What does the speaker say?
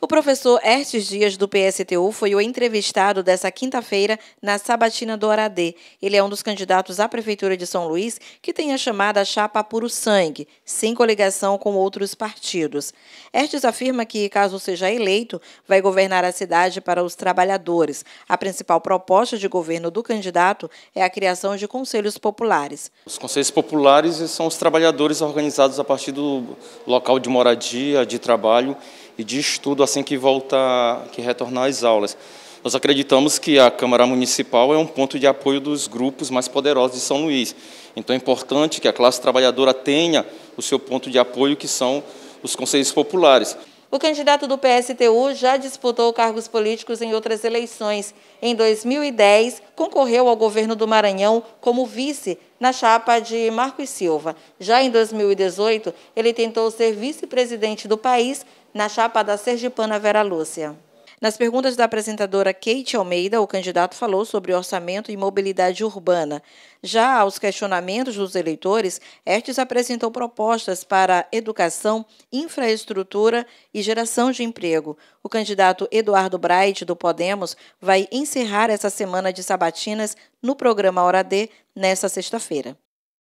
O professor Ertes Dias, do PSTU, foi o entrevistado dessa quinta-feira na Sabatina do Aradê. Ele é um dos candidatos à Prefeitura de São Luís que tem a chamada chapa Puro Sangue, sem coligação com outros partidos. Ertes afirma que, caso seja eleito, vai governar a cidade para os trabalhadores. A principal proposta de governo do candidato é a criação de conselhos populares. Os conselhos populares são os trabalhadores organizados a partir do local de moradia, de trabalho e de estudo assim que voltar, que retornar às aulas. Nós acreditamos que a Câmara Municipal é um ponto de apoio dos grupos mais poderosos de São Luís. Então é importante que a classe trabalhadora tenha o seu ponto de apoio, que são os conselhos populares. O candidato do PSTU já disputou cargos políticos em outras eleições. Em 2010, concorreu ao governo do Maranhão como vice na chapa de Marcos Silva. Já em 2018, ele tentou ser vice-presidente do país na chapa da Sergipana Vera Lúcia. Nas perguntas da apresentadora Kate Almeida, o candidato falou sobre orçamento e mobilidade urbana. Já aos questionamentos dos eleitores, Estes apresentou propostas para educação, infraestrutura e geração de emprego. O candidato Eduardo Bright, do Podemos, vai encerrar essa semana de sabatinas no programa Hora D, nesta sexta-feira.